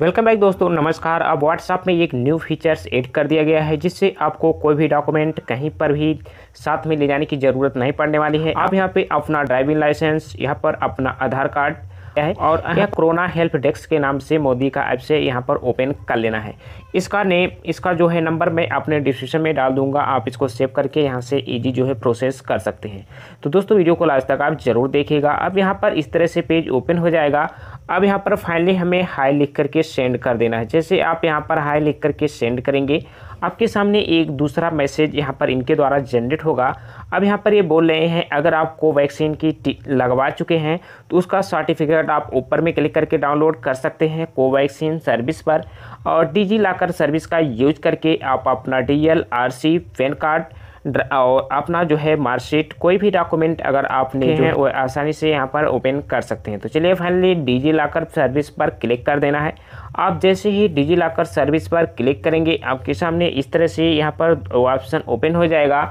Welcome back दोस्तों नमस्कार अब व्हाट्सएप में एक न्यू फीचर्स ऐड कर दिया गया है जिससे आपको कोई भी डॉक्यूमेंट कहीं पर भी साथ में ले जाने की ज़रूरत नहीं पड़ने वाली है आप यहाँ पे अपना ड्राइविंग लाइसेंस यहाँ पर अपना आधार कार्ड है और हाँ। यह कोरोना हेल्प डेस्क के नाम से मोदी का ऐप से यहाँ पर ओपन कर लेना है इसका नेम इसका जो है नंबर मैं अपने डिस्क्रिप्शन में डाल दूंगा आप इसको सेव करके यहाँ से इजी जो है प्रोसेस कर सकते हैं तो दोस्तों वीडियो को लास्ट तक आप जरूर देखिएगा अब यहाँ पर इस तरह से पेज ओपन हो जाएगा अब यहाँ पर फाइनली हमें हाई लिख करके सेंड कर देना है जैसे आप यहाँ पर हाई लिख करके सेंड करेंगे आपके सामने एक दूसरा मैसेज यहाँ पर इनके द्वारा जनरेट होगा अब यहाँ पर ये बोल रहे हैं अगर आप कोवैक्सीन की लगवा चुके हैं तो उसका सर्टिफिकेट आप ऊपर में क्लिक करके डाउनलोड कर सकते हैं कोवैक्सीन सर्विस पर और डिजी लॉकर सर्विस का यूज करके आप अपना D L R C PAN card और अपना जो है मार्कशीट कोई भी डॉक्यूमेंट अगर आपने जो है वो आसानी से यहाँ पर ओपन कर सकते हैं तो चलिए फाइनली डिजी लॉकर सर्विस पर क्लिक कर देना है आप जैसे ही डिजी लॉकर सर्विस पर क्लिक करेंगे आपके सामने इस तरह से यहाँ पर ऑप्शन ओपन हो जाएगा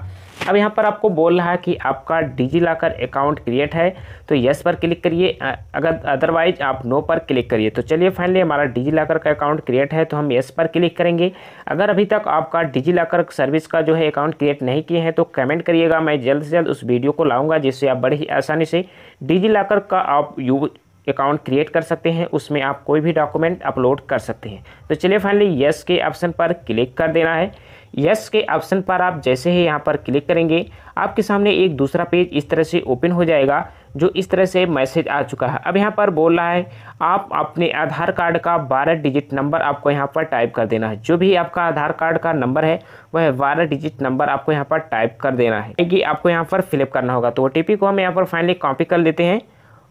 अब यहाँ पर आपको बोल रहा है कि आपका डिजी लॉकर अकाउंट क्रिएट है तो यस पर क्लिक करिए अगर अदरवाइज आप नो पर क्लिक करिए तो चलिए फाइनली हमारा डिजी लॉकर का अकाउंट क्रिएट है तो हम यस पर क्लिक करेंगे अगर अभी तक आपका डिजी लॉकर सर्विस का जो है अकाउंट क्रिएट नहीं किए हैं तो कमेंट करिएगा मैं जल्द से जल्द उस वीडियो को लाऊँगा जिससे आप बड़ी ही आसानी से डिजी लॉकर का आप यू अकाउंट क्रिएट कर सकते हैं उसमें आप कोई भी डॉक्यूमेंट अपलोड कर सकते हैं तो चलिए फाइनली यस के ऑप्शन पर क्लिक कर देना है यस के ऑप्शन पर आप जैसे ही यहाँ पर क्लिक करेंगे आपके सामने एक दूसरा पेज इस तरह से ओपन हो जाएगा जो इस तरह से मैसेज आ चुका है अब यहाँ पर बोल रहा है आप अपने आधार कार्ड का बारह डिजिट नंबर आपको यहाँ पर टाइप कर देना है जो भी आपका आधार कार्ड का नंबर है वह बारह डिजिट नंबर आपको यहाँ पर टाइप कर देना है क्योंकि आपको यहाँ पर फिलअप करना होगा तो ओ को हम यहाँ पर फाइनली कॉपी कर लेते हैं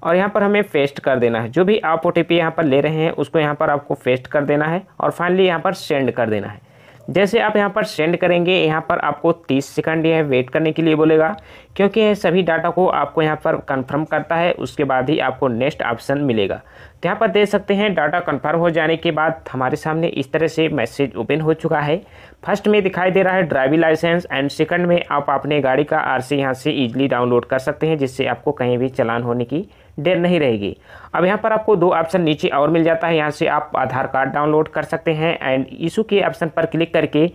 और यहाँ पर हमें फेस्ट कर देना है जो भी आप ओ टी यहाँ पर ले रहे हैं उसको यहाँ पर आपको फेस्ट कर देना है और फाइनली यहाँ पर सेंड कर देना है जैसे आप यहाँ पर सेंड करेंगे यहाँ पर आपको 30 सेकंड यह वेट करने के लिए बोलेगा क्योंकि यह सभी डाटा को आपको यहाँ पर कंफर्म करता है उसके बाद ही आपको नेक्स्ट ऑप्शन मिलेगा तो यहाँ पर देख सकते हैं डाटा कंफर्म हो जाने के बाद हमारे सामने इस तरह से मैसेज ओपन हो चुका है फर्स्ट में दिखाई दे रहा है ड्राइविंग लाइसेंस एंड सेकंड में आप अपने गाड़ी का आर यहाँ से ईजिली डाउनलोड कर सकते हैं जिससे आपको कहीं भी चलान होने की देर नहीं रहेगी अब यहाँ पर आपको दो ऑप्शन नीचे और मिल जाता है यहाँ से आप आधार कार्ड डाउनलोड कर सकते हैं एंड इशू के ऑप्शन पर क्लिक करके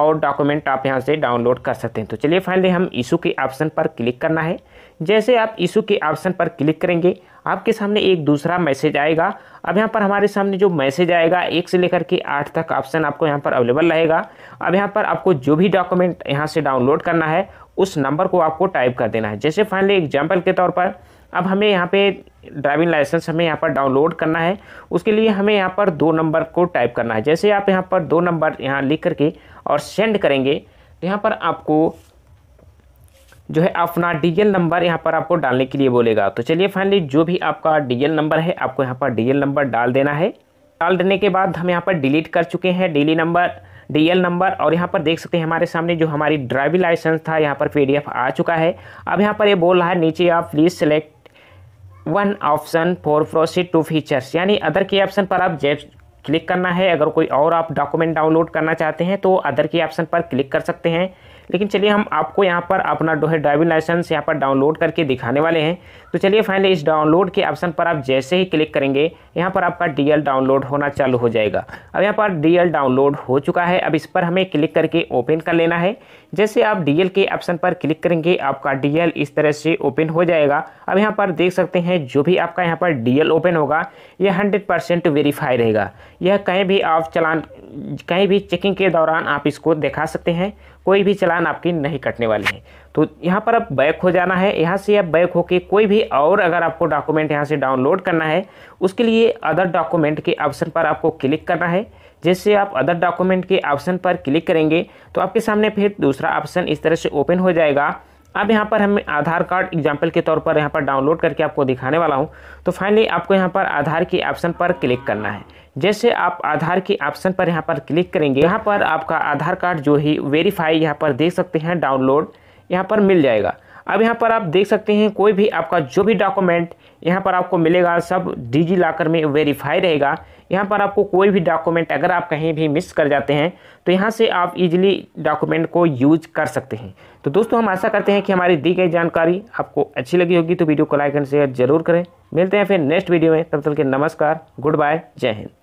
और डॉक्यूमेंट आप यहाँ से डाउनलोड कर सकते हैं तो चलिए फाइनली हम इशू के ऑप्शन पर क्लिक करना है जैसे आप इशू के ऑप्शन पर क्लिक करेंगे आपके सामने एक दूसरा मैसेज आएगा अब यहाँ पर हमारे सामने जो मैसेज आएगा एक से लेकर के आठ तक ऑप्शन आपको यहाँ पर अवेलेबल रहेगा अब यहाँ पर आपको जो भी डॉक्यूमेंट यहाँ से डाउनलोड करना है उस नंबर को आपको टाइप कर देना है जैसे फाइनली एग्जाम्पल के तौर पर अब हमें यहाँ पे ड्राइविंग लाइसेंस हमें यहाँ पर डाउनलोड करना है उसके लिए हमें यहाँ पर दो नंबर को टाइप करना है जैसे आप यहाँ पर दो नंबर यहाँ लिख करके और सेंड करेंगे तो यहाँ पर आपको जो है अपना डीजल नंबर यहाँ पर आपको डालने के लिए बोलेगा तो चलिए फाइनली जो भी आपका डीजल नंबर है आपको यहाँ पर डीजल नंबर डाल देना है डाल देने के बाद हम यहाँ पर डिलीट कर चुके हैं डेली नंबर डीएल नंबर और यहाँ पर देख सकते हैं हमारे सामने जो हमारी ड्राइविंग लाइसेंस था यहाँ पर पीडीएफ आ चुका है अब यहाँ पर ये यह बोल रहा है नीचे आप please select one option for proceed to features यानी अदर के ऑप्शन पर आप जेब क्लिक करना है अगर कोई और आप डॉक्यूमेंट डाउनलोड करना चाहते हैं तो अदर के ऑप्शन पर क्लिक कर सकते हैं लेकिन चलिए हम आपको यहाँ पर अपना जो है ड्राइविंग लाइसेंस यहाँ पर डाउनलोड करके दिखाने वाले हैं तो चलिए फाइनली इस डाउनलोड के ऑप्शन पर आप जैसे ही क्लिक करेंगे यहाँ पर आपका डी डाउनलोड होना चालू हो जाएगा अब यहाँ पर डी डाउनलोड हो चुका है अब इस पर हमें क्लिक करके ओपन कर लेना है जैसे आप डी के ऑप्शन पर क्लिक करेंगे आपका डी इस तरह से ओपन हो जाएगा अब यहाँ पर देख सकते हैं जो भी आपका यहाँ पर डी ओपन होगा यह हंड्रेड परसेंट वेरीफाई रहेगा यह कहीं भी आप चलान कहीं भी चेकिंग के दौरान आप इसको दिखा सकते हैं कोई भी चलान थकान आपकी नहीं कटने वाली है तो यहाँ पर आप बैक हो जाना है यहाँ से आप बैक होकर कोई भी और अगर आपको डॉक्यूमेंट यहाँ से डाउनलोड करना है उसके लिए अदर डॉक्यूमेंट के ऑप्शन पर आपको क्लिक करना है जैसे आप अदर डॉक्यूमेंट के ऑप्शन पर क्लिक करेंगे तो आपके सामने फिर दूसरा ऑप्शन इस तरह से ओपन हो जाएगा अब यहाँ पर हम आधार कार्ड एग्जाम्पल के तौर पर यहाँ पर डाउनलोड करके आपको दिखाने वाला हूँ तो फाइनली आपको यहाँ पर आधार के ऑप्शन पर क्लिक करना है जैसे आप आधार के ऑप्शन पर यहाँ पर क्लिक करेंगे यहाँ पर आपका आधार कार्ड जो ही वेरीफाई यहाँ पर देख सकते हैं डाउनलोड यहाँ पर मिल जाएगा अब यहाँ पर आप देख सकते हैं कोई भी आपका जो भी डॉक्यूमेंट यहाँ पर आपको मिलेगा सब डिजी लॉकर में वेरीफाई रहेगा यहाँ पर आपको कोई भी डॉक्यूमेंट अगर आप कहीं भी मिस कर जाते हैं तो यहाँ से आप इजीली डॉक्यूमेंट को यूज कर सकते हैं तो दोस्तों हम आशा करते हैं कि हमारी दी गई जानकारी आपको अच्छी लगी होगी तो वीडियो को लाइक एंड शेयर जरूर करें मिलते हैं फिर नेक्स्ट वीडियो में तब तक के नमस्कार गुड बाय जय हिंद